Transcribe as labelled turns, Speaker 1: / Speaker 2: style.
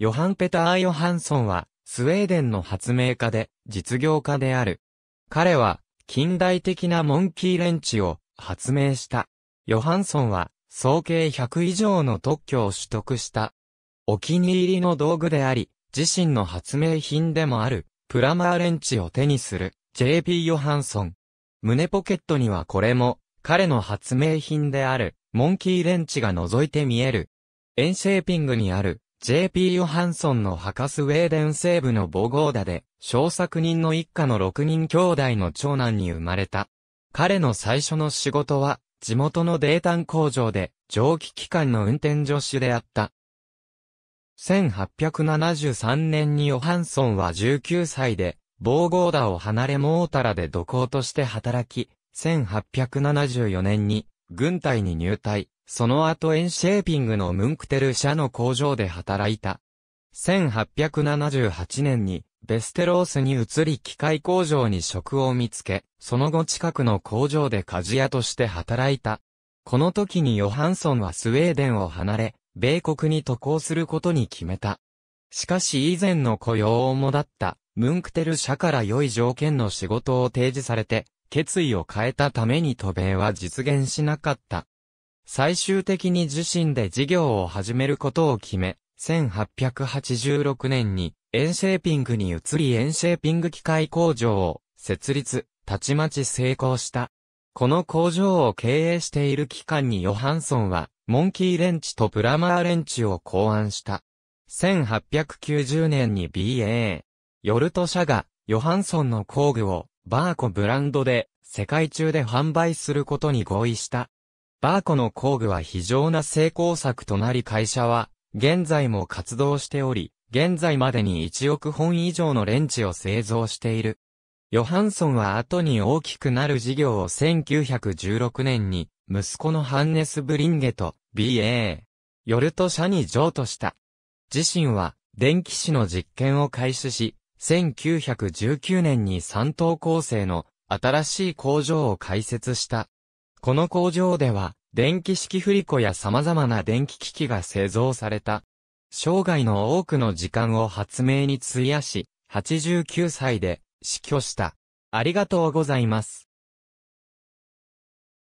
Speaker 1: ヨハン・ペター・ヨハンソンは、スウェーデンの発明家で、実業家である。彼は、近代的なモンキーレンチを発明した。ヨハンソンは、総計100以上の特許を取得した。お気に入りの道具であり、自身の発明品でもある、プラマーレンチを手にする、JP ヨハンソン。胸ポケットにはこれも、彼の発明品である、モンキーレンチが覗いて見える。エンシェーピングにある、JP ヨハンソンの博スウェーデン西部のボゴーダで、小作人の一家の6人兄弟の長男に生まれた。彼の最初の仕事は、地元のデータン工場で、蒸気機関の運転助手であった。1873年にヨハンソンは19歳で、ボゴーダを離れモータラで土工として働き、1874年に軍隊に入隊。その後エンシェーピングのムンクテル社の工場で働いた。1878年に、ベステロースに移り機械工場に職を見つけ、その後近くの工場で鍛冶屋として働いた。この時にヨハンソンはスウェーデンを離れ、米国に渡航することに決めた。しかし以前の雇用をもだったムンクテル社から良い条件の仕事を提示されて、決意を変えたために渡米は実現しなかった。最終的に自身で事業を始めることを決め、1886年にエンシェーピングに移りエンシェーピング機械工場を設立、たちまち成功した。この工場を経営している期間にヨハンソンは、モンキーレンチとプラマーレンチを考案した。1890年に BA、ヨルト社が、ヨハンソンの工具を、バーコブランドで、世界中で販売することに合意した。バーコの工具は非常な成功作となり会社は、現在も活動しており、現在までに1億本以上のレンチを製造している。ヨハンソンは後に大きくなる事業を1916年に、息子のハンネス・ブリンゲと、BA、ヨルト社に譲渡した。自身は、電気紙の実験を開始し、1919年に三等構成の新しい工場を開設した。この工場では、電気式振り子や様々な電気機器が製造された。生涯の多くの時間を発明に費やし、89歳で死去した。ありがとうございます。